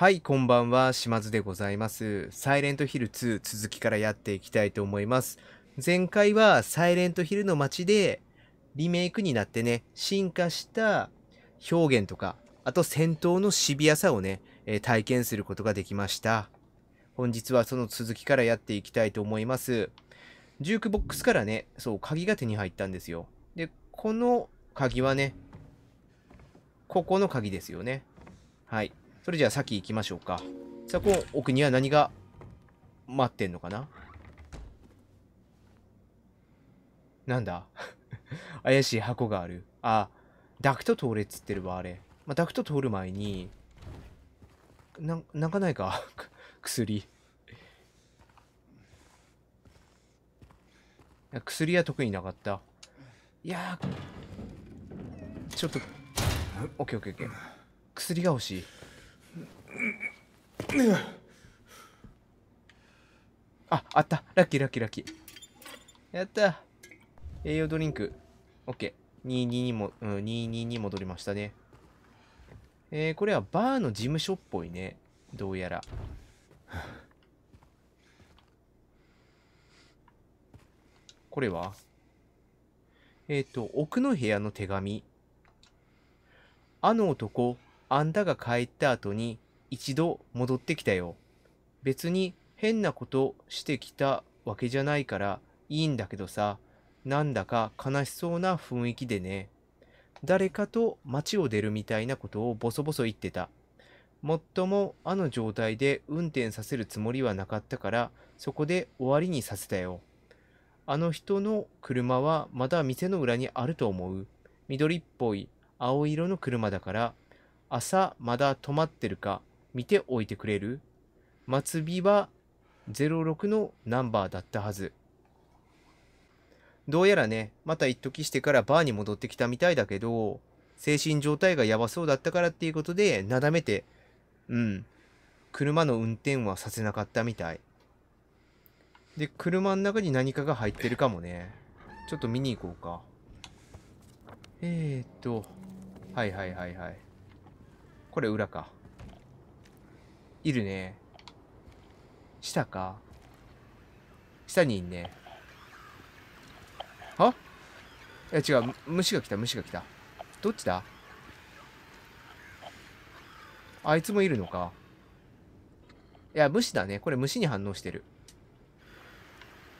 はい、こんばんは、島津でございます。サイレントヒル2続きからやっていきたいと思います。前回はサイレントヒルの街でリメイクになってね、進化した表現とか、あと戦闘のシビアさをね、え体験することができました。本日はその続きからやっていきたいと思います。ジュークボックスからね、そう、鍵が手に入ったんですよ。で、この鍵はね、ここの鍵ですよね。はい。それじゃあ先行きましょうか。さあ、この奥には何が待ってんのかななんだ 怪しい箱がある。あ、ダクト通れっつってるわ、あれ。まあ、ダクト通る前に、な、なんかないか 薬。薬は特になかった。いやちょっと、オッケーオッケーオッケー。薬が欲しい。あ、あった。ラッキーラッキーラッキー。やった栄養ドリンク。オッケー。2 2にも、うん、22に戻りましたね。えー、これはバーの事務所っぽいね。どうやら。これはえっ、ー、と、奥の部屋の手紙。あの男、あんたが帰った後に一度戻ってきたよ。別に変なことしてきたわけじゃないからいいんだけどさ、なんだか悲しそうな雰囲気でね。誰かと街を出るみたいなことをボソボソ言ってた。もっともあの状態で運転させるつもりはなかったから、そこで終わりにさせたよ。あの人の車はまだ店の裏にあると思う。緑っぽい青色の車だから、朝まだ止まってるか見ておいてくれる末尾は06のナンバーだったはず。どうやらね、また一時してからバーに戻ってきたみたいだけど、精神状態がやばそうだったからっていうことで、なだめて、うん、車の運転はさせなかったみたい。で、車の中に何かが入ってるかもね。ちょっと見に行こうか。えー、っと、はいはいはいはい。これ裏か。いるね。下か。下にいんね。はいや違う。虫が来た、虫が来た。どっちだあいつもいるのか。いや、虫だね。これ虫に反応してる。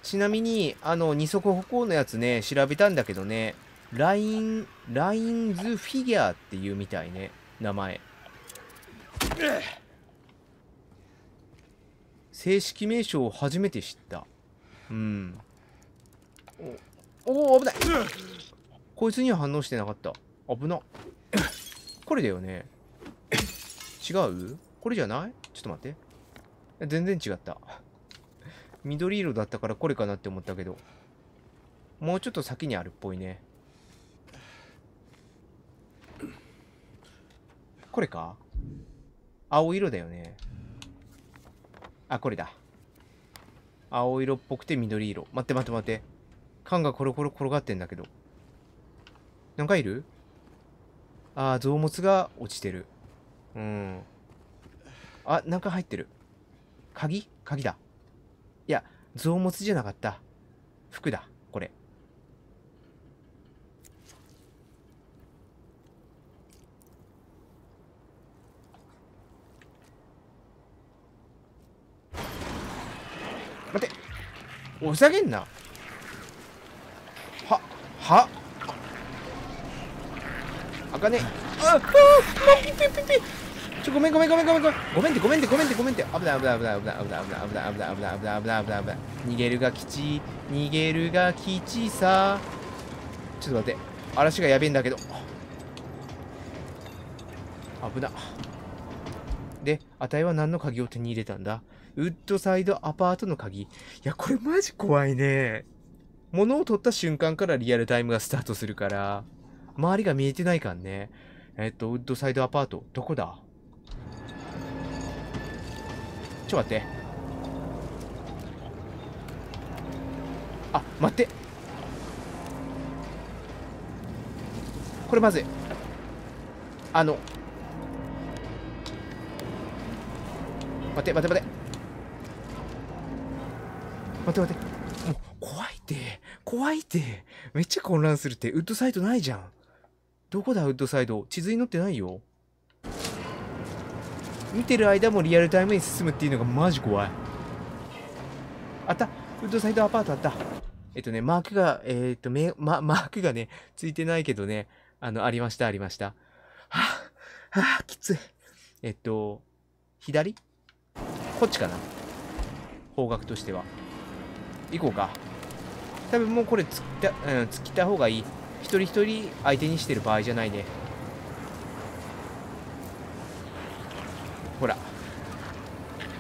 ちなみに、あの、二足歩行のやつね、調べたんだけどね、ライン、ラインズフィギュアっていうみたいね、名前。正式名称を初めて知ったうんおお危ないこいつには反応してなかった危なこれだよね違うこれじゃないちょっと待って全然違った緑色だったからこれかなって思ったけどもうちょっと先にあるっぽいねこれか青色だよねあ、これだ。青色っぽくて緑色。待って待って待って。缶がコロコロ転がってんだけど。なんかいるああ、臓物が落ちてる。うん。あ、なんか入ってる。鍵鍵だ。いや、臓物じゃなかった。服だ。これ。おふざけんなははあかねああピピピピちょごめんごめんごめんごめんごめんごめんってごめんってごめんってごめんって危ない危ない危ない危ない危ない危ない危ない危ない危ない危ない危ない危ない逃げるが吉逃げるが吉さちょっと待って嵐がやべえんだけど危なであたいは何の鍵を手に入れたんだウッドサイドアパートの鍵。いや、これマジ怖いね。物を取った瞬間からリアルタイムがスタートするから、周りが見えてないからね。えっと、ウッドサイドアパート、どこだちょ、待って。あ、待って。これまずい。あの。待って、待って、待って。待って待って。もう、怖いって。怖いって。めっちゃ混乱するって。ウッドサイドないじゃん。どこだ、ウッドサイド。地図に載ってないよ。見てる間もリアルタイムに進むっていうのがマジ怖い。あった。ウッドサイドアパートあった。えっとね、マークが、えー、っと、め、ま、マークがね、ついてないけどね、あの、ありました、ありました。はぁ、あ、はぁ、あ、きつい。えっと、左こっちかな方角としては。行こうか多分もうこれ突きた、うん、突きた方がいい一人一人相手にしてる場合じゃないねほら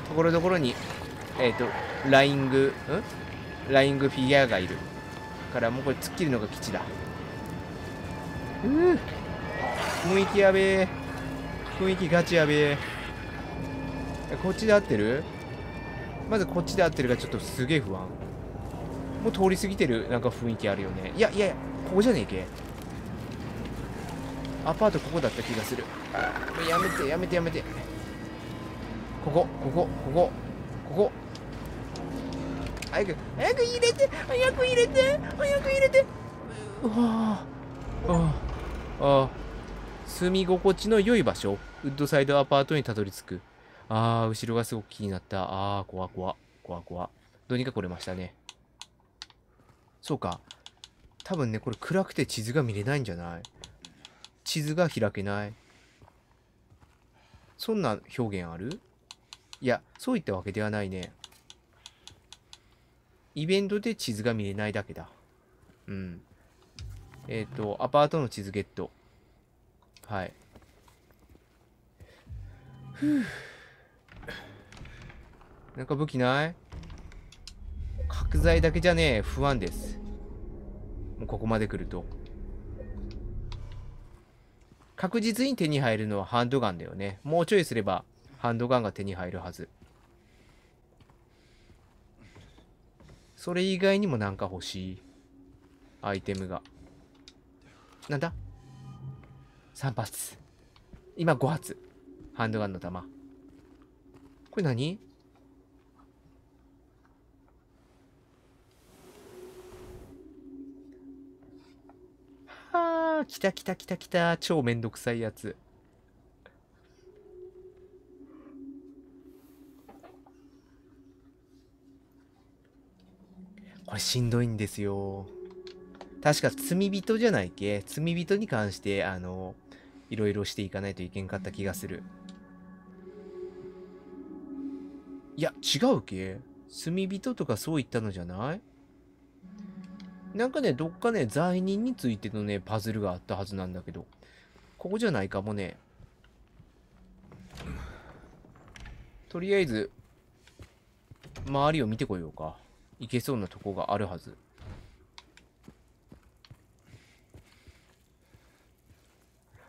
ところどころにえっ、ー、とライングんライングフィギュアがいるからもうこれ突っ切るのが基地だうん雰囲気やべえ雰囲気ガチやべえこっちで合ってるまずこっちで合ってるがちょっとすげえ不安もう通り過ぎてるなんか雰囲気あるよねいやいやいやここじゃねえけアパートここだった気がするうやめてやめてやめてここここここここ早く早く入れて早く入れて早く入れてうわああ住み心地の良い場所ウッドサイドアパートにたどり着くああ後ろがすごく気になったああ怖怖怖怖どうにか来れましたねそうか。多分ね、これ暗くて地図が見れないんじゃない地図が開けない。そんな表現あるいや、そういったわけではないね。イベントで地図が見れないだけだ。うん。えっ、ー、と、アパートの地図ゲット。はい。ふぅ。なんか武器ない材だけじゃねえ不安ですもうここまで来ると確実に手に入るのはハンドガンだよねもうちょいすればハンドガンが手に入るはずそれ以外にもなんか欲しいアイテムがなんだ ?3 発今5発ハンドガンの弾これ何はあ、来た来た来た来た。超めんどくさいやつ。これしんどいんですよ。確か罪人じゃないっけ罪人に関して、あの、いろいろしていかないといけんかった気がする。いや、違うっけ罪人とかそういったのじゃないなんかね、どっかね、罪人についてのね、パズルがあったはずなんだけど、ここじゃないかもね。とりあえず、周りを見てこようか。行けそうなとこがあるはず。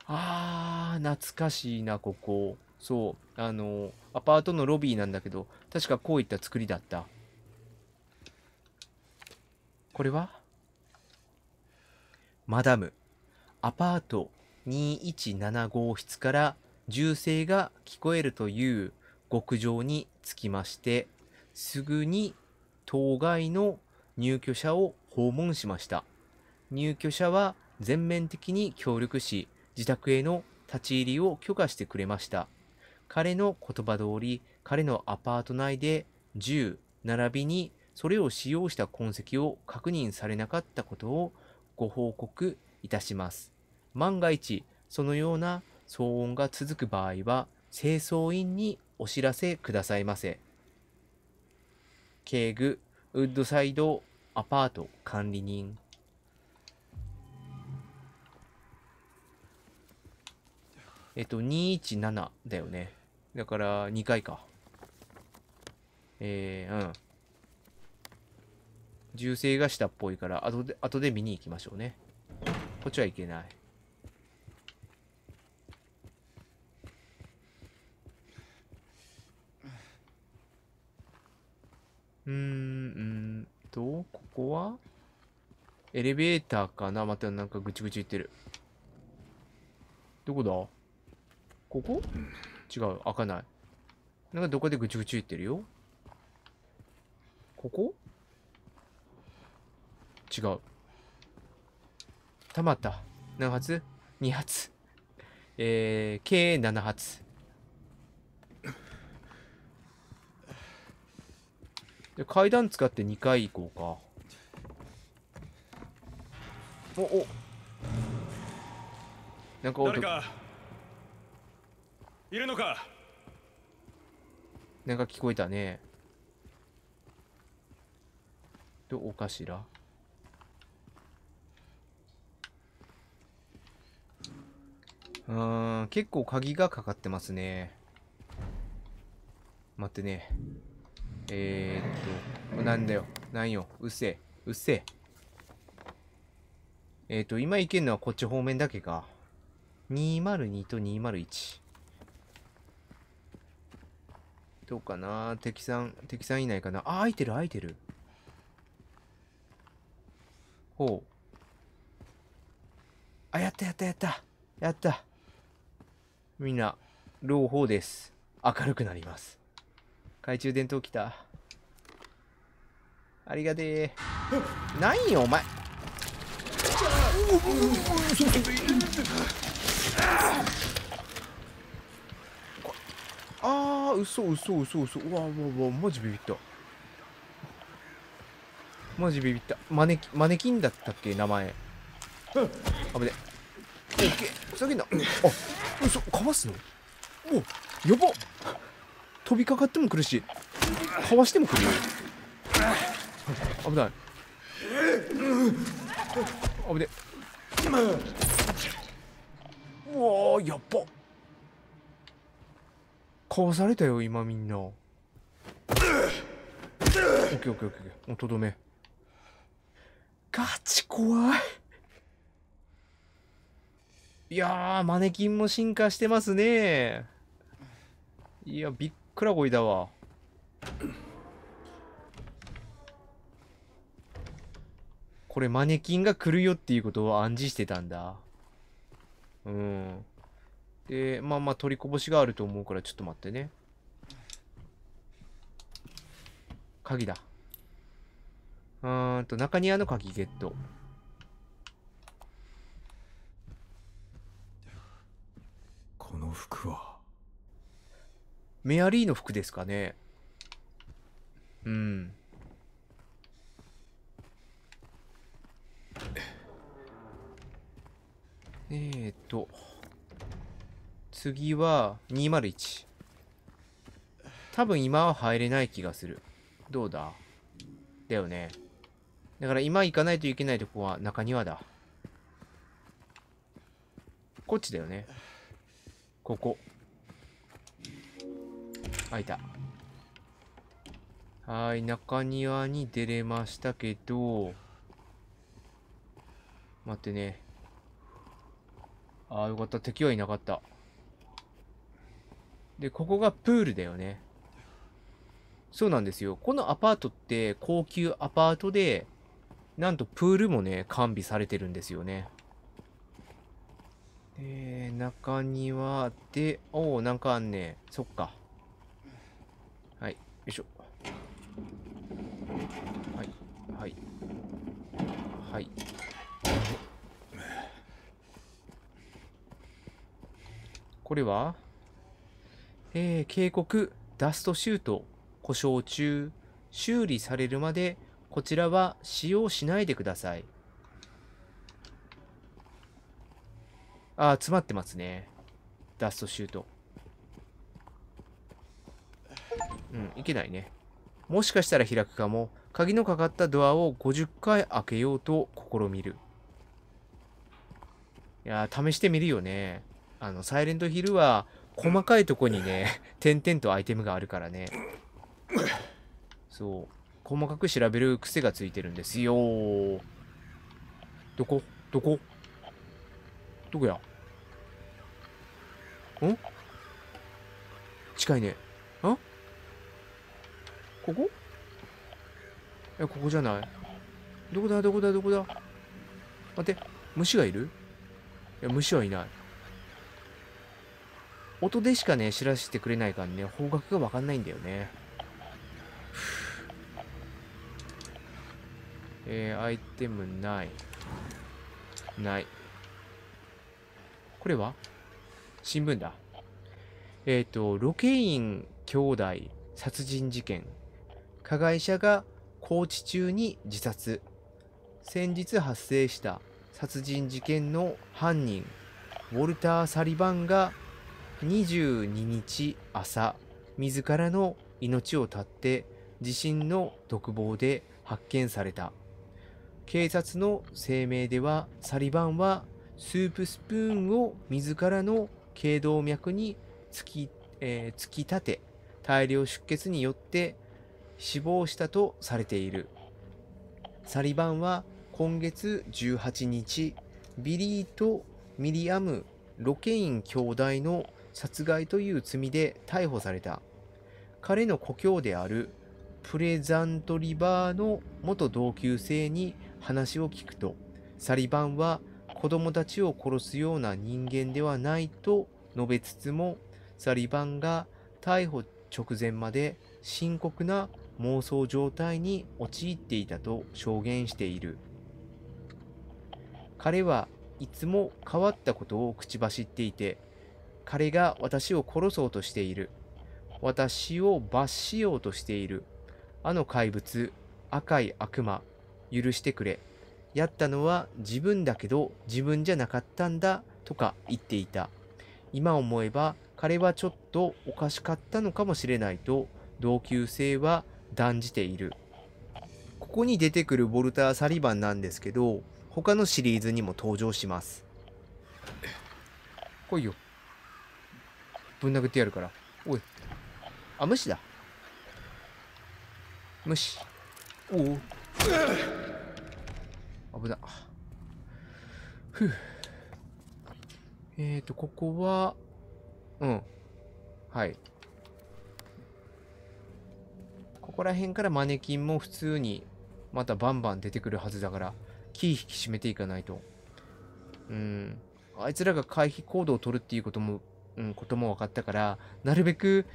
あー、懐かしいな、ここ。そう、あの、アパートのロビーなんだけど、確かこういった作りだった。これはマダム、アパート217号室から銃声が聞こえるという極上につきまして、すぐに当該の入居者を訪問しました。入居者は全面的に協力し、自宅への立ち入りを許可してくれました。彼の言葉通り、彼のアパート内で銃並びにそれを使用した痕跡を確認されなかったことをご報告いたします。万が一、そのような騒音が続く場合は、清掃員にお知らせくださいませ。警具、ウッドサイドアパート管理人。えっと、217だよね。だから、2回か。えー、うん。銃声がしたっぽいから、後で、後で見に行きましょうね。こっちはいけない。うーんと、ここはエレベーターかなまたなんかぐちぐち言ってる。どこだここ違う、開かない。なんかどこでぐちぐち言ってるよここ違う。たまった。何発 ?2 発。えー、計7発。で階段使って2回行こうか。おおなんか音かいるのかなんか聞こえたね。どうかしらうーん、結構鍵がかかってますね。待ってね。えー、っと、なんだよ。なんよ。うっせえ。うっせえ。えー、っと、今行けるのはこっち方面だけか。202と201。どうかな敵さん、敵さんいないかなあ、開いてる、開いてる。ほう。あ、やったやったやった。やった。みんな、朗報です。明るくなります。懐中電灯来た。ありがてえ。ないよ、お前。ああ、嘘嘘嘘嘘。うわうわうわ、マジビビった。マジビビった。マネキマネキンだったっけ、名前。危ねえ。ふざけんな。あうそかわすのおやば飛びかかっても来るしかわしても来る危ない危ねうわやっばかわされたよ今みんなオッケーオッケーオッケーとどめガチ怖いいやー、マネキンも進化してますね。いや、びっくらこいだわ。これマネキンが来るよっていうことを暗示してたんだ。うん。で、まあまあ取りこぼしがあると思うからちょっと待ってね。鍵だ。うーんと、中庭の鍵ゲット。服はメアリーの服ですかねうんえーと次は201多分今は入れない気がするどうだだよねだから今行かないといけないとこは中庭だこっちだよねここ開いたはい中庭に出れましたけど待ってねああよかった敵はいなかったでここがプールだよねそうなんですよこのアパートって高級アパートでなんとプールもね完備されてるんですよねえー、中庭で、おお、なんかあんね。そっか。はい、よいしょ。はい、はい。はい。これはえー、警告、ダストシュート、故障中、修理されるまで、こちらは使用しないでください。ああ、詰まってますね。ダストシュート。うん、いけないね。もしかしたら開くかも。鍵のかかったドアを50回開けようと試みる。いや試してみるよね。あの、サイレントヒルは、細かいとこにね、点々とアイテムがあるからね。そう。細かく調べる癖がついてるんですよ。どこどこどこやん近いね。んここえ、ここじゃないどこだどこだどこだ待って、虫がいるいや、虫はいない。音でしかね、知らせてくれないからね、方角がわかんないんだよね。えー、アイテムない。ない。これは新聞だ。えっ、ー、と、ロケイン兄弟殺人事件。加害者が拘置中に自殺。先日発生した殺人事件の犯人、ウォルター・サリバンが22日朝、自らの命を絶って地震の独房で発見された。警察の声明では、サリバンはスープスプーンを自らの頸動脈に突き,、えー、突き立て大量出血によって死亡したとされているサリバンは今月18日ビリーとミリアム・ロケイン兄弟の殺害という罪で逮捕された彼の故郷であるプレザントリバーの元同級生に話を聞くとサリバンは子供たちを殺すような人間ではないと述べつつも、サリバンが逮捕直前まで深刻な妄想状態に陥っていたと証言している。彼はいつも変わったことを口走っていて、彼が私を殺そうとしている。私を罰しようとしている。あの怪物、赤い悪魔、許してくれ。やったのは自分だけど自分じゃなかったんだとか言っていた。今思えば彼はちょっとおかしかったのかもしれないと同級生は断じている。ここに出てくるボルター・サリバンなんですけど他のシリーズにも登場します。来いよ。ぶん殴ってやるから。おい。あ、無視だ。無視。おお。危なふぅ。えーと、ここは、うん。はい。ここら辺からマネキンも普通にまたバンバン出てくるはずだから、キー引き締めていかないと。うん。あいつらが回避行動を取るっていうことも、うん、ことも分かったから、なるべく、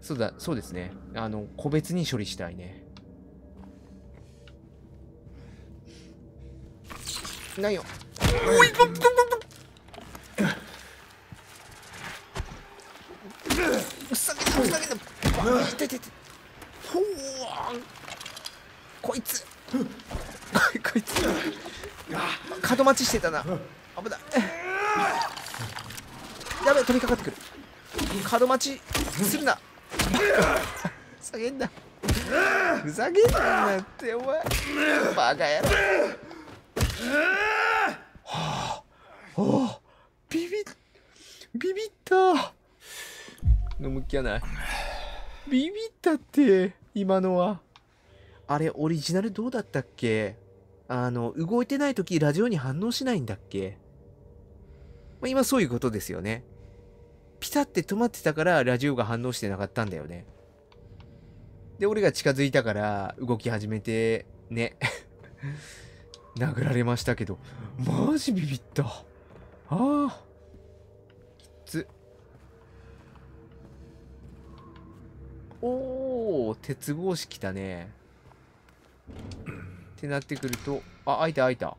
そうだ、そうですね。あの、個別に処理したいね。ないよおいふざけたふざけたバー痛い痛いほこいつこいつ角待ちしてたな危ないやべ飛びかかってくる角待ちするなふざけんなふざけんなってお前バカ野郎はあ、ビビビビった飲む気はないビビったって今のはあれオリジナルどうだったっけあの動いてない時ラジオに反応しないんだっけ、まあ、今そういうことですよねピタって止まってたからラジオが反応してなかったんだよねで俺が近づいたから動き始めてね殴られましたけどマジビビったああきつおお鉄格子来たねってなってくるとあ開いた開いた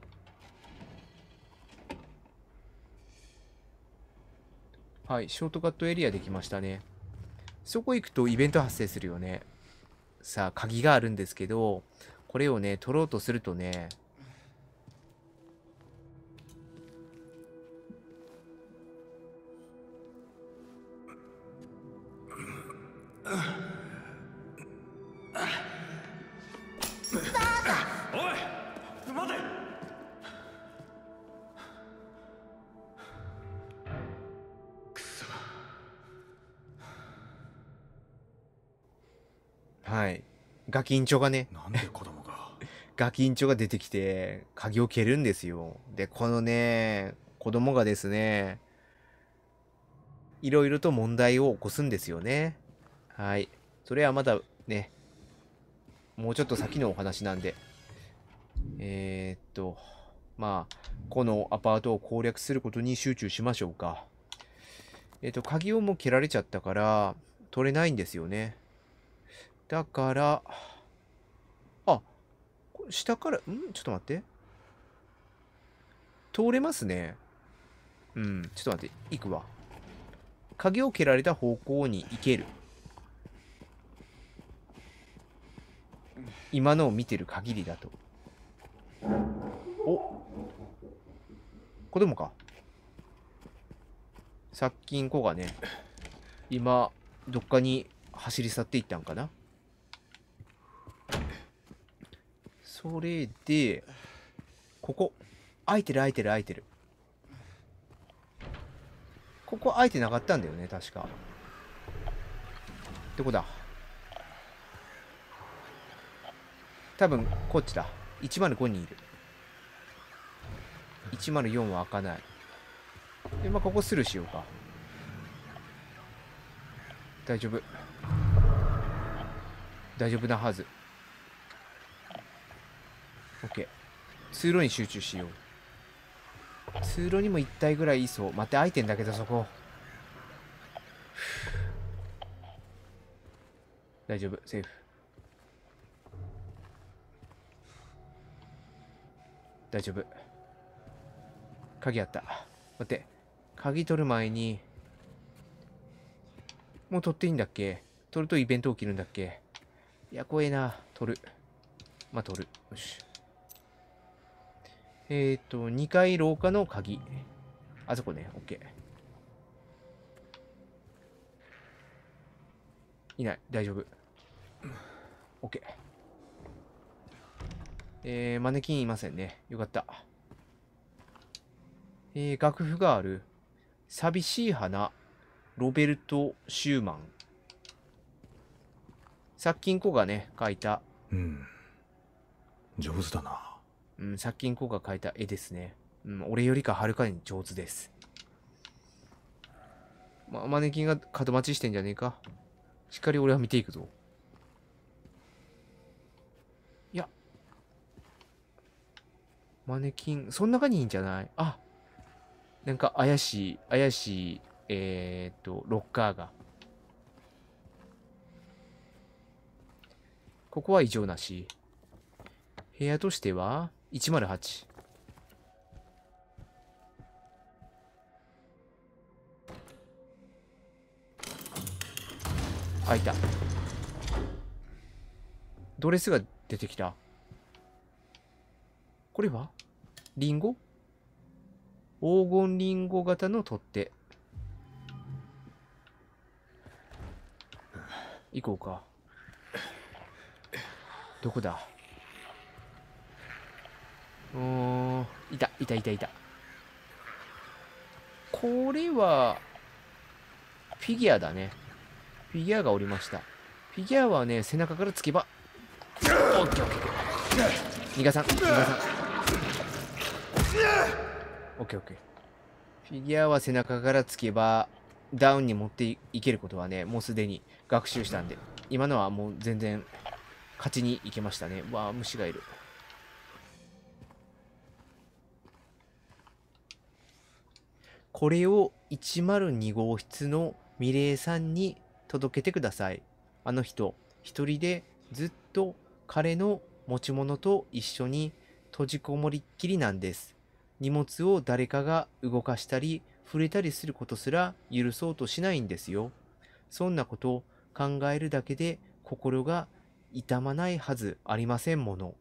はいショートカットエリアできましたねそこ行くとイベント発生するよねさあ鍵があるんですけどこれをね取ろうとするとねガキンチョがね、なんで子供が。ガキンチョが出てきて、鍵を蹴るんですよ。で、このね、子供がですね、いろいろと問題を起こすんですよね。はい。それはまだね、もうちょっと先のお話なんで。えー、っと、まあ、このアパートを攻略することに集中しましょうか。えー、っと、鍵をもう蹴られちゃったから、取れないんですよね。だから、あ、下から、んちょっと待って。通れますね。うん、ちょっと待って、行くわ。鍵を蹴られた方向に行ける。今のを見てる限りだと。お子供か。殺菌子がね、今、どっかに走り去っていったんかな。それで、ここ。開いてる開いてる開いてる。ここ開いてなかったんだよね、確か。どこだ多分、こっちだ。105人いる。104は開かない。で、まあ、ここスルーしようか。大丈夫。大丈夫なはず。OK 通路に集中しよう通路にも1体ぐらいいそう待ってアいてんだけどそこ大丈夫セーフ大丈夫鍵あった待って鍵取る前にもう取っていいんだっけ取るとイベント起きるんだっけいや怖えな取るまあ取るよしえっ、ー、と、2階廊下の鍵。あそこね、OK。いない、大丈夫。OK。えー、マネキンいませんね。よかった。えー、楽譜がある。寂しい花、ロベルト・シューマン。殺菌こがね、書いた。うん。上手だな。うん、借金効果描いた絵ですね。うん、俺よりかはるかに上手です。ま、マネキンが角待ちしてんじゃねえか。しっかり俺は見ていくぞ。いや。マネキン、そん中にいいんじゃないあなんか怪しい、怪しい、えー、っと、ロッカーが。ここは異常なし。部屋としては、108あいたドレスが出てきたこれはリンゴ黄金リンゴ型の取っ手行こうかどこだおいたいたいたいたこれはフィギュアだねフィギュアがおりましたフィギュアはね背中からつけばオッケーオッケー逃がさん逃がさんオッケーオッケーフィギュアは背中からつけばダウンに持っていけることはねもうすでに学習したんで今のはもう全然勝ちにいけましたねわあ虫がいるこれを102号室のミレイさんに届けてください。あの人、一人でずっと彼の持ち物と一緒に閉じこもりっきりなんです。荷物を誰かが動かしたり、触れたりすることすら許そうとしないんですよ。そんなこと考えるだけで心が痛まないはずありませんもの。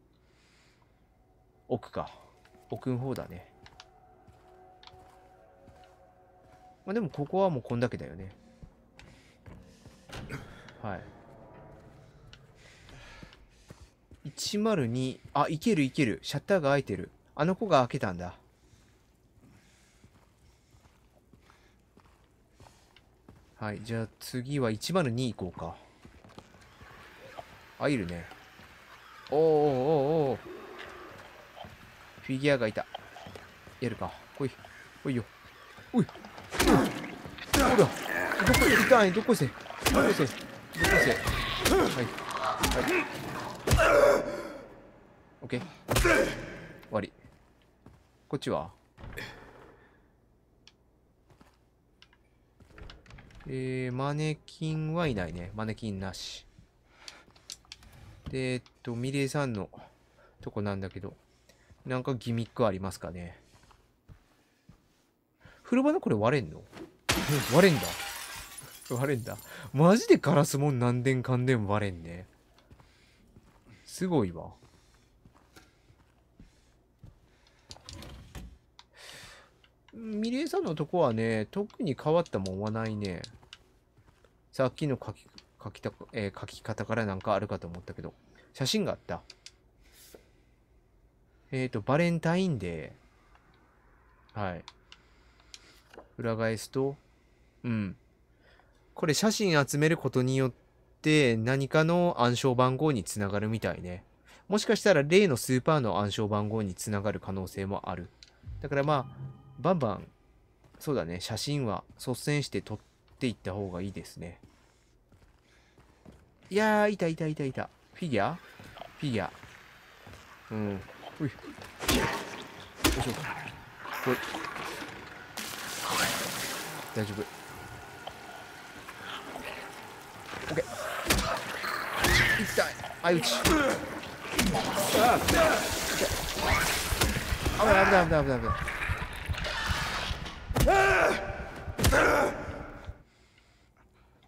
奥か。奥の方だね。まあ、でもここはもうこんだけだよねはい102あいけるいけるシャッターが開いてるあの子が開けたんだはいじゃあ次は102行こうかあいるねおーおーおおフィギュアがいたやるか来い来いよおいほらどこ痛いどこせどこせどこせはいはいオッケー終わりこっちはえー、マネキンはいないね。マネキンなし。で、えっと、ミレイさんのとこなんだけど、なんかギミックありますかね。風呂場のこれ割れんの割れんだ。割れんだ。マジでガラスもん何でんかんでん割れんね。すごいわ。ミレイさんのとこはね、特に変わったもんはないね。さっきの書き書きた、えー、書き方からなんかあるかと思ったけど、写真があった。えっ、ー、と、バレンタインデー。はい。裏返すと、うん。これ写真集めることによって何かの暗証番号につながるみたいね。もしかしたら例のスーパーの暗証番号につながる可能性もある。だからまあ、バンバン、そうだね、写真は率先して撮っていった方がいいですね。いやー、いたいたいたいた。フィギュアフィギュア。うん。ほい。よいしょ。ほい。大丈夫。オッケー痛い相打ち危ない危ない危ない危ない危ない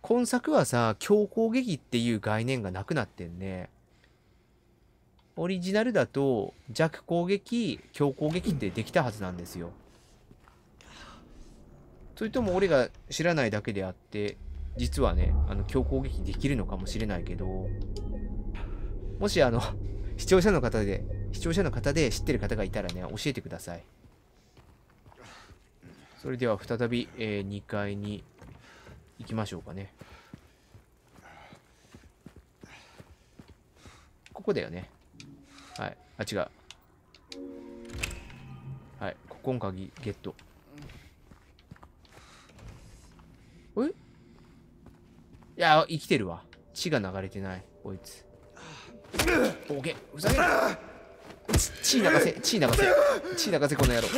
今作はさ強攻撃っていう概念がなくなってんねオリジナルだと弱攻撃強攻撃ってできたはずなんですよそれとも俺が知らないだけであって実はね、あの、強攻撃できるのかもしれないけど、もしあの、視聴者の方で、視聴者の方で知ってる方がいたらね、教えてください。それでは再び、えー、2階に行きましょうかね。ここだよね。はい。あ、違う。はい。ここの鍵、ゲット。えいや、生きてるわ。血が流れてない、こいつ。ボケ、ふざけんな。血流せ、血流せ。血流せ、この野郎。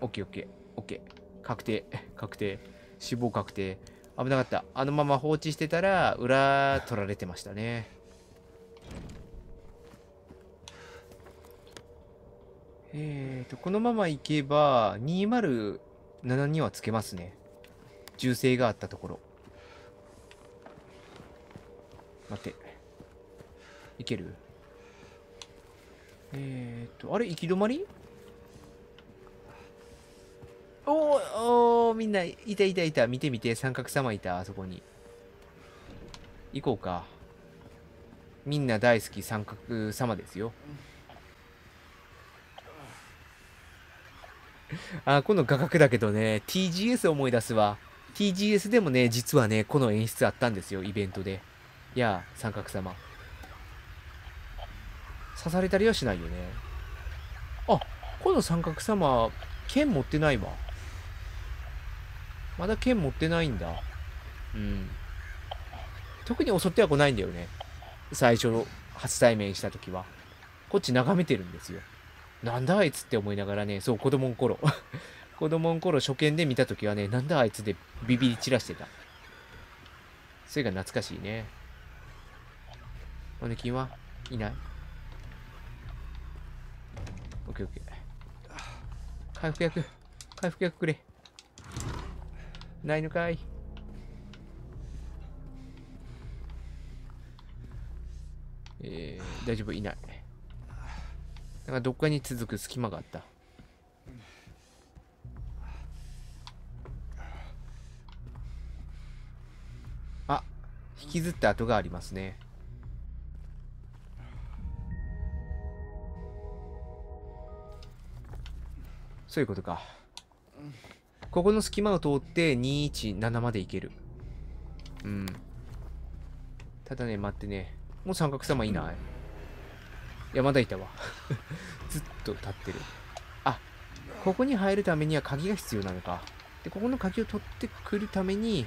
オッケーオッケー、オッケー。確定、確定。死亡確定。危なかった。あのまま放置してたら、裏取られてましたね。えーと、このままいけば、207にはつけますね。銃声があったところ待っていけるえー、っとあれ行き止まりおおみんないたいたいた見て見て三角様いたあそこに行こうかみんな大好き三角様ですよあこの画角だけどね TGS 思い出すわ TGS でもね、実はね、この演出あったんですよ、イベントで。いやあ、三角様。刺されたりはしないよね。あ、この三角様、剣持ってないわ。まだ剣持ってないんだ。うん。特に襲っては来ないんだよね。最初の初対面した時は。こっち眺めてるんですよ。なんだあいつって思いながらね、そう、子供の頃子供の頃初見で見た時はね、なんだあいつでビビり散らしてた。それが懐かしいね。マネキンはいないオッケーオッケー。回復薬、回復薬くれ。ないのかいえー、大丈夫、いない。なんかどっかに続く隙間があった。引きずった跡がありますね。そういうことか。ここの隙間を通って217までいける。うん。ただね、待ってね。もう三角様いない。いや、まだいたわ。ずっと立ってる。あ、ここに入るためには鍵が必要なのか。で、ここの鍵を取ってくるために、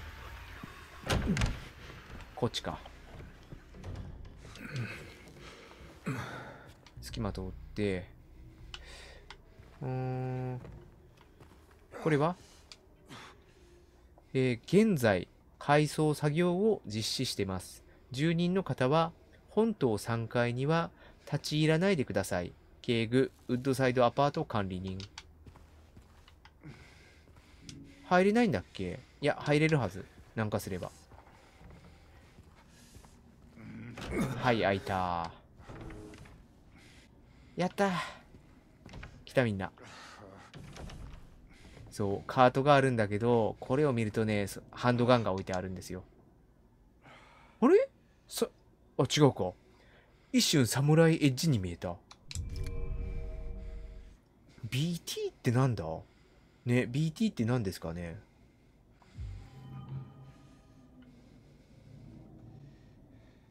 うんこっちか隙間通ってうんこれはえー、現在改装作業を実施してます住人の方は本島3階には立ち入らないでください警具ウッドサイドアパート管理人入れないんだっけいや入れるはずなんかすればはい開いたやった来たみんなそうカートがあるんだけどこれを見るとねハンドガンが置いてあるんですよあれさあ違うか一瞬サムライエッジに見えた BT ってなんだね BT って何ですかね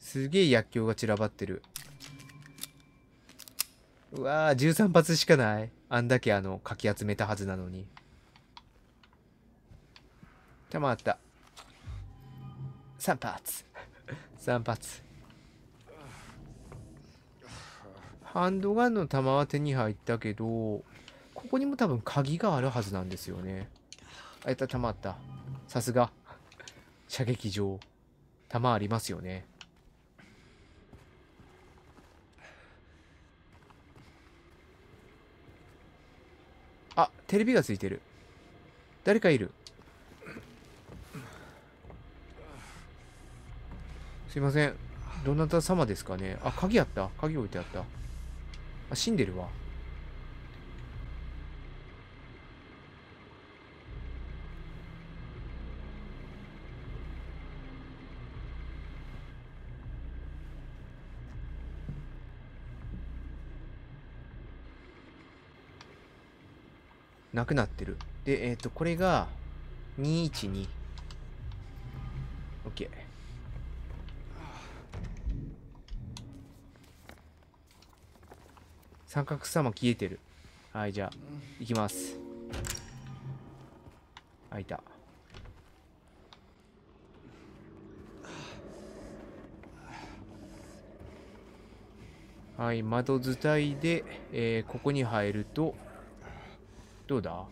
すげえ薬莢が散らばってる。うわー、13発しかない。あんだけあの、かき集めたはずなのに。弾あった。3発。3 発。ハンドガンの弾は手に入ったけど、ここにも多分鍵があるはずなんですよね。あ、やった、弾あった。さすが。射撃場。弾ありますよね。テレビがついてる誰かいるすいませんどなた様ですかねあ鍵あった鍵置いてあったあ死んでるわなくなってる。で、えっ、ー、と、これが、212。OK。三角さも消えてる。はい、じゃあ、行きます。開いた。はい、窓伝いで、えー、ここに入ると、どうだ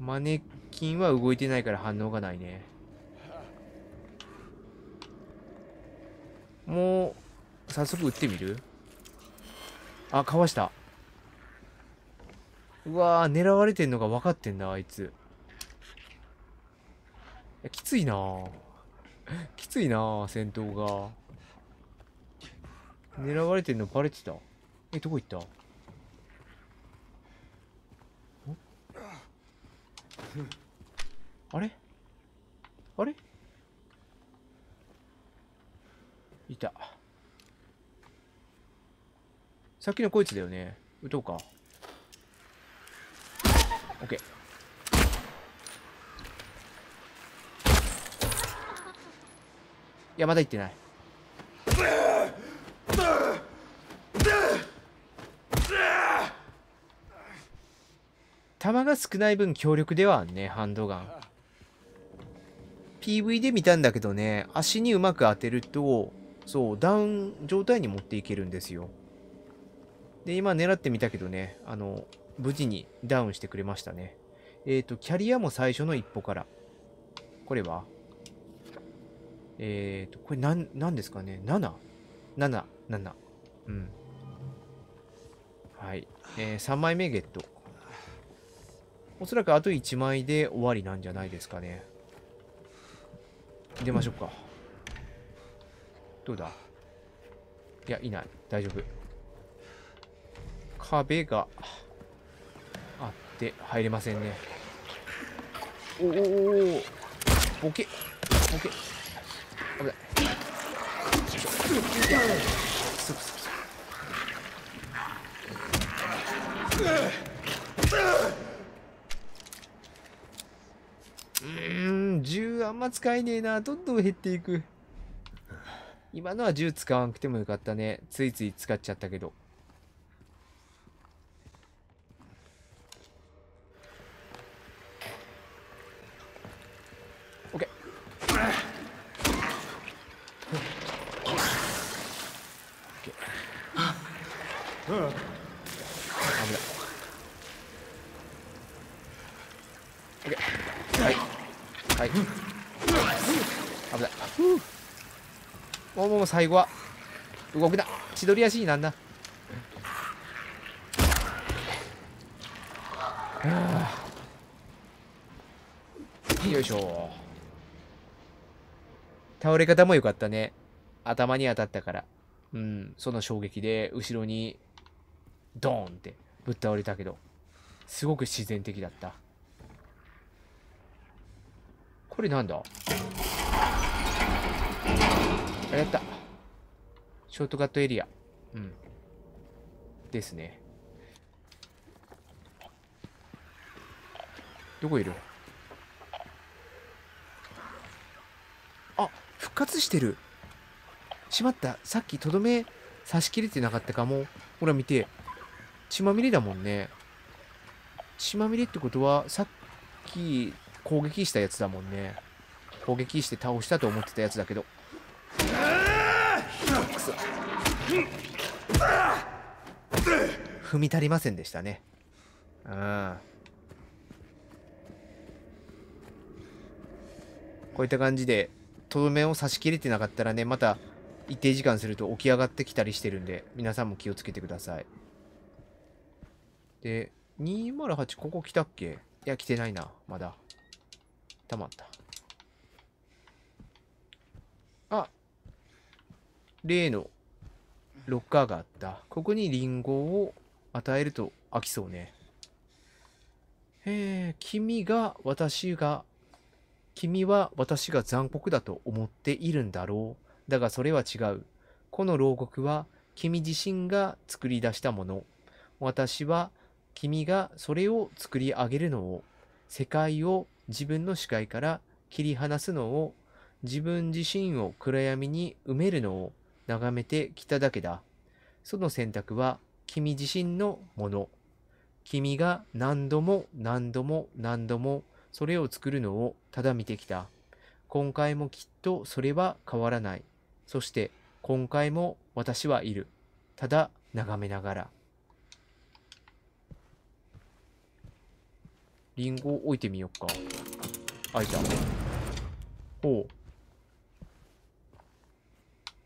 マネキンは動いてないから反応がないね。もう、早速撃ってみるあ、かわした。うわ狙われてんのが分かってんだ、あいつ。いきついな きついな戦闘が。狙われてんのバレてた。え、どこ行ったあれあれいた。さっきのこいつだよね。撃とうか。オッケー。いや、まだ行ってない。弾が少ない分強力ではね、ハンドガン。PV で見たんだけどね、足にうまく当てると、そう、ダウン状態に持っていけるんですよ。で、今狙ってみたけどね、あの、無事にダウンしてくれましたね。えっ、ー、と、キャリアも最初の一歩から。これはえっ、ー、と、これなん、なんですかね ?7?7、7。うん。はい。えー、3枚目ゲット。おそらくあと1枚で終わりなんじゃないですかね。出ましょうか。どうだいや、いない。大丈夫。壁があって入れませんね。おおおボケボケ危ない。使えねえな。どんどん減っていく。今のは銃使わなくてもよかったね。ついつい使っちゃったけど。最後は動くな千鳥足になんなよいしょ倒れ方も良かったね頭に当たったからうんその衝撃で後ろにドーンってぶっ倒れたけどすごく自然的だったこれなんだあやったショートカットエリア。うん。ですね。どこいるあ、復活してる。しまった。さっきとどめ差し切れてなかったかも。ほら見て。血まみれだもんね。血まみれってことは、さっき攻撃したやつだもんね。攻撃して倒したと思ってたやつだけど。踏み足りませんでしたねうんこういった感じでとどめを刺し切れてなかったらねまた一定時間すると起き上がってきたりしてるんで皆さんも気をつけてくださいで208ここ来たっけいや来てないなまだたまったあ例のロッカーがあった。ここにリンゴを与えると飽きそうね。え君が私が、君は私が残酷だと思っているんだろう。だがそれは違う。この牢獄は君自身が作り出したもの。私は君がそれを作り上げるのを、世界を自分の視界から切り離すのを、自分自身を暗闇に埋めるのを、眺めてきただけだ。その選択は君自身のもの。君が何度も何度も何度もそれを作るのをただ見てきた。今回もきっとそれは変わらない。そして今回も私はいる。ただ眺めながら。リンゴを置いてみよっか。あ、いた。ほう。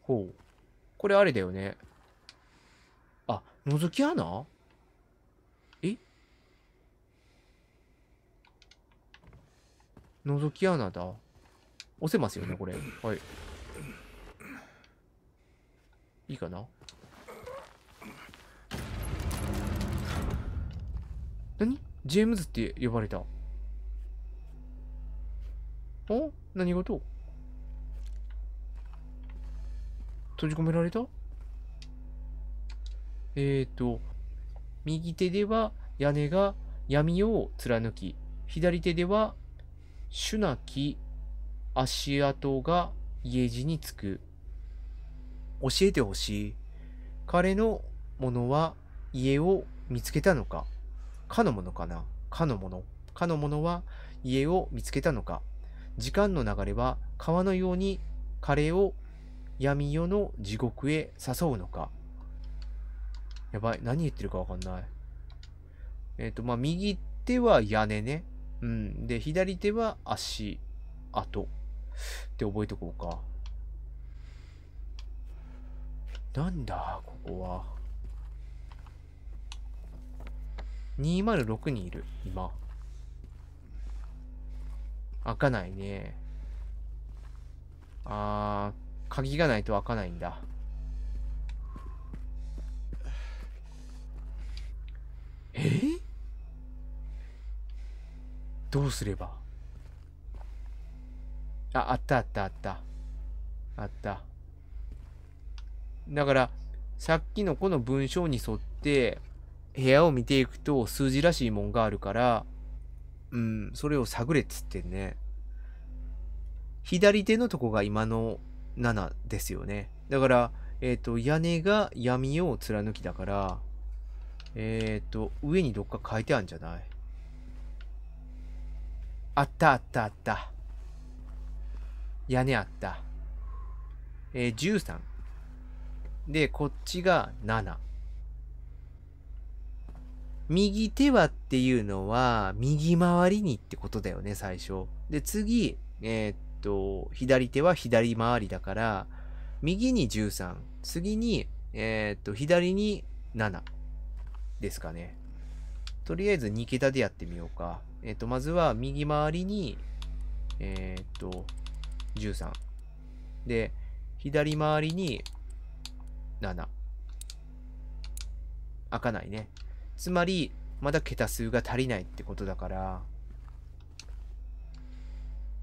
ほう。これあれだよね。あ、覗き穴え覗き穴だ。押せますよね、これ。はい。いいかな何ジェームズって呼ばれた。お何事閉じ込められたえっ、と、右手では屋根が闇を貫き、左手では主なき足跡が家路につく。教えてほしい。彼のものは家を見つけたのかかのものかなかのもの。かのものは家を見つけたのか時間の流れは川のように彼を闇夜の地獄へ誘うのか。やばい。何言ってるかわかんない。えっ、ー、と、まあ、右手は屋根ね。うん。で、左手は足跡。って覚えておこうか。なんだ、ここは。206にいる、今。開かないね。あー、鍵がないと開かないんだえどうすればああったあったあったあっただからさっきのこの文章に沿って部屋を見ていくと数字らしいもんがあるからうんそれを探れっつってね左手のとこが今の7ですよね。だから、えっ、ー、と、屋根が闇を貫きだから、えっ、ー、と、上にどっか書いてあるんじゃないあったあったあった。屋根あった。えー、13。で、こっちが7。右手はっていうのは、右回りにってことだよね、最初。で、次、えー、っと、左手は左回りだから、右に13、次に、えっと、左に7ですかね。とりあえず2桁でやってみようか。えっと、まずは右回りに、えっと、13。で、左回りに7。開かないね。つまり、まだ桁数が足りないってことだから、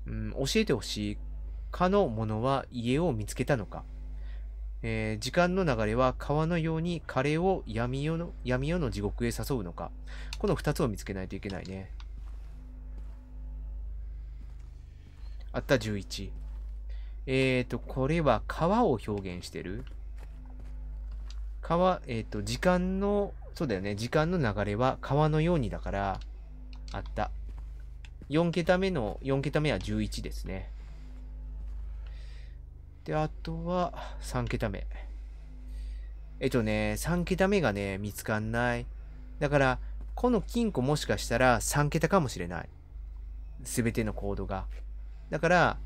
うん、教えてほしいかのものは家を見つけたのか、えー、時間の流れは川のように彼を闇夜の闇夜の地獄へ誘うのかこの2つを見つけないといけないねあった11えっ、ー、とこれは川を表現してる川えっ、ー、と時間のそうだよね時間の流れは川のようにだからあった4桁目の、4桁目は11ですね。で、あとは3桁目。えっとね、3桁目がね、見つかんない。だから、この金庫もしかしたら3桁かもしれない。すべてのコードが。だから、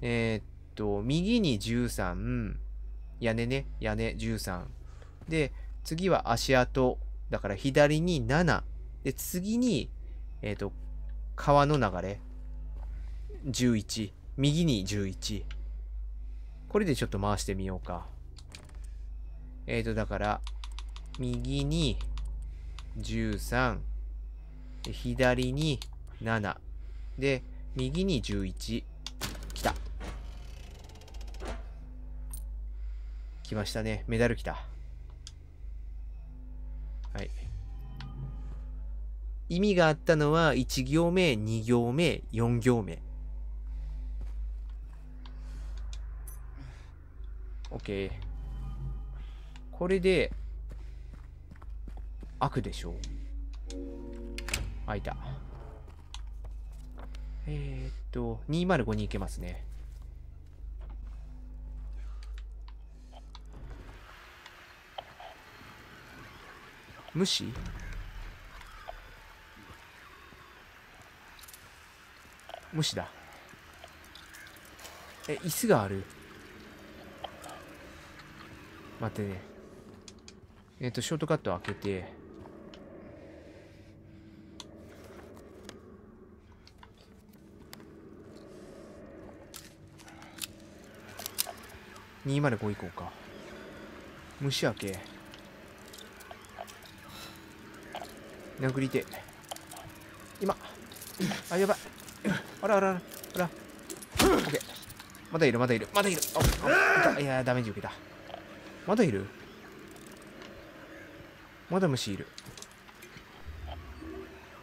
えー、っと、右に13、屋根ね、屋根13。で、次は足跡。だから左に7。で、次に、えっ、と、川の流れ11右に11これでちょっと回してみようかえーとだから右に13左に7で右に11きた来ましたねメダル来た意味があったのは1行目、2行目、4行目。OK。これで、開くでしょう。開いた。えー、っと、205に行けますね。無視無視だえ椅子がある待ってねえっ、ー、とショートカット開けて205行こうか虫明け殴りて今あやばいあらあらあら。オッケー。まだいる、まだいる、まだいる。あ、っいや、ダメージ受けた。まだいるまだ虫いる。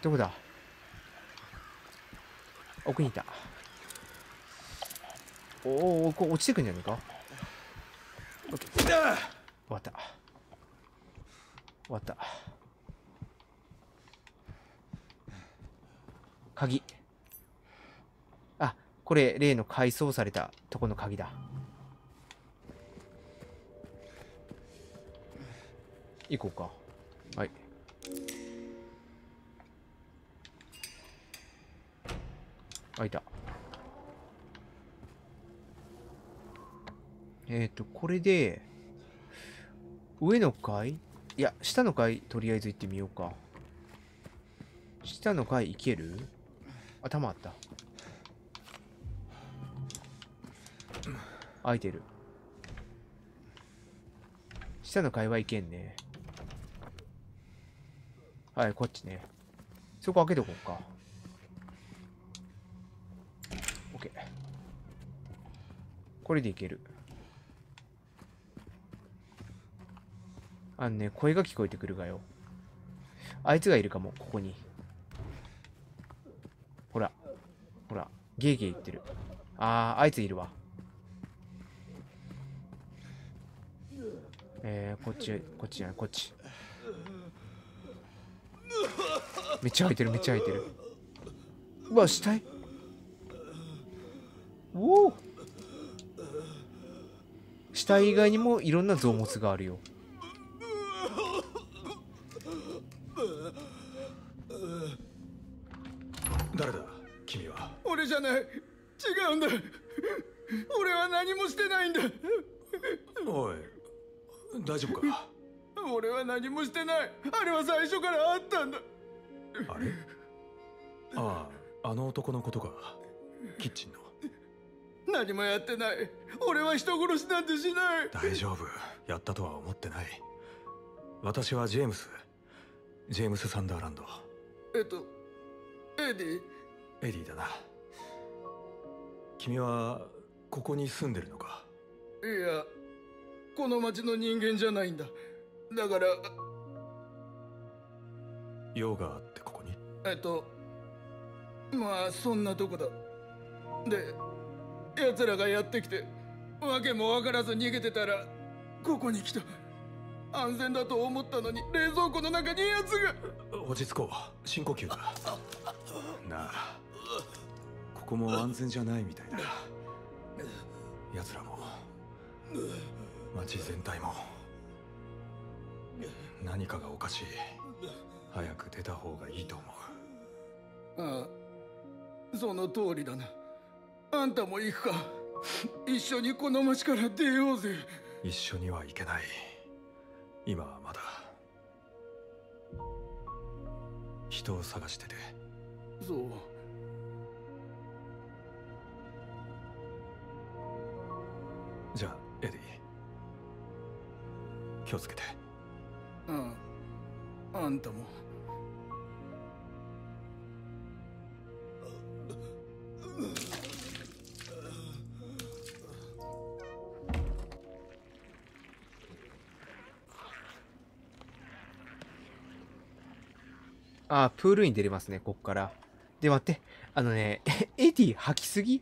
どこだ奥にいた。おお、こう落ちてくんじゃねえかオッケー。これ、例の改装されたとこの鍵だ。行こうか。はい。開いた。えっ、ー、と、これで、上の階いや、下の階、とりあえず行ってみようか。下の階行ける頭あった。空いてる。下の階はいけんね。はい、こっちね。そこ開けとこうか。OK。これでいける。あのね、声が聞こえてくるがよ。あいつがいるかも、ここに。ほら。ほら。ゲーゲー言ってる。あー、あいついるわ。えー、こっちこっちじゃないこっちめっちゃ開いてるめっちゃ開いてるうわ死体おお死体以外にもいろんな臓物があるよ大丈夫か俺は何もしてないあれは最初からあったんだあれあああの男のことかキッチンの何もやってない俺は人殺しなんてしない大丈夫やったとは思ってない私はジェームスジェームス・サンダーランドえっとエディエディだな君はここに住んでるのかいやこの町の人間じゃないんだだから用があってここにえっとまあそんなとこだで奴らがやってきて訳も分からず逃げてたらここに来た安全だと思ったのに冷蔵庫の中に奴が落ち着こう深呼吸だ なあここも安全じゃないみたいだ奴らも街全体も何かがおかしい早く出た方がいいと思うああその通りだなあんたも行くか一緒にこの町から出ようぜ一緒には行けない今はまだ人を探しててそうじゃあエディ気をつけてうんあんたもあプールに出れますね、こっから。で、待って。あのね、エディ吐きすぎ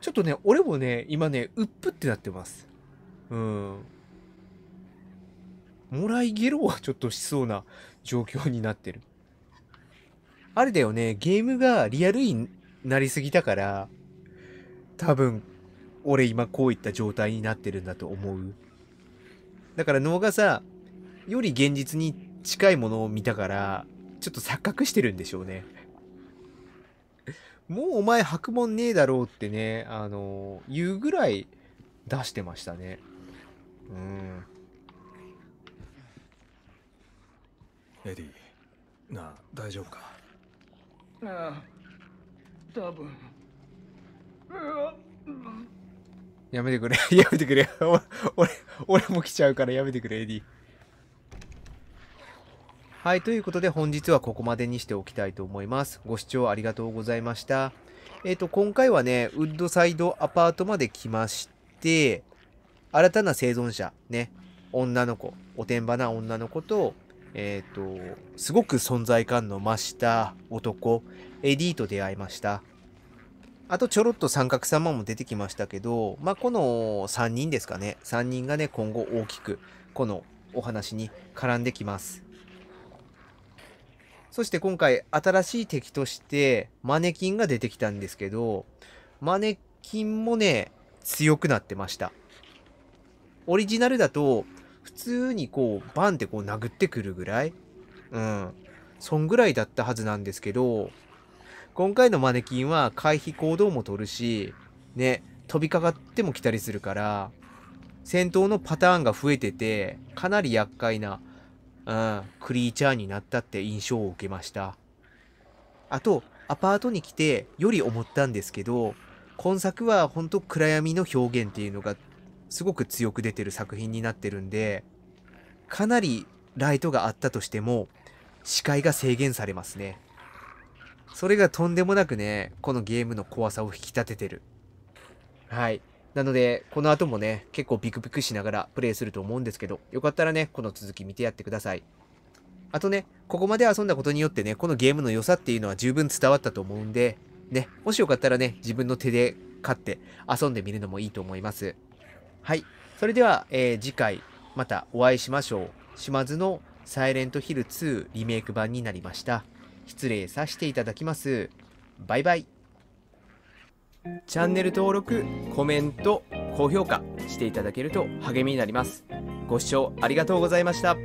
ちょっとね、俺もね、今ね、うっぷってなってます。うん。もらいゲロはちょっとしそうな状況になってる。あれだよね、ゲームがリアルになりすぎたから、多分、俺今こういった状態になってるんだと思う。だから脳がさ、より現実に近いものを見たから、ちょっと錯覚してるんでしょうね。もうお前白んねえだろうってね、あの言うぐらい出してましたね。うん。エディなあ大丈夫かああ多分やめてくれ やめてくれ 俺俺も来ちゃうからやめてくれエディはいということで本日はここまでにしておきたいと思いますご視聴ありがとうございましたえっ、ー、と今回はねウッドサイドアパートまで来まして新たな生存者ね女の子おてんばな女の子とえっ、ー、と、すごく存在感の増した男、エディと出会いました。あとちょろっと三角様も出てきましたけど、まあ、この3人ですかね。3人がね、今後大きく、このお話に絡んできます。そして今回、新しい敵として、マネキンが出てきたんですけど、マネキンもね、強くなってました。オリジナルだと、普通にこう、バンってこう殴ってくるぐらい、うん、そんぐらいだったはずなんですけど、今回のマネキンは回避行動も取るし、ね、飛びかかっても来たりするから、戦闘のパターンが増えてて、かなり厄介な、うん、クリーチャーになったって印象を受けました。あと、アパートに来てより思ったんですけど、今作はほんと暗闇の表現っていうのがすごく強く出てる作品になってるんで、かなりライトがあったとしても、視界が制限されますね。それがとんでもなくね、このゲームの怖さを引き立ててる。はい。なので、この後もね、結構ビクビクしながらプレイすると思うんですけど、よかったらね、この続き見てやってください。あとね、ここまで遊んだことによってね、このゲームの良さっていうのは十分伝わったと思うんで、ね、もしよかったらね、自分の手で買って遊んでみるのもいいと思います。はい。それでは、えー、次回、またお会いしましょう。島津のサイレントヒル2リメイク版になりました。失礼させていただきます。バイバイ。チャンネル登録、コメント、高評価していただけると励みになります。ご視聴ありがとうございました。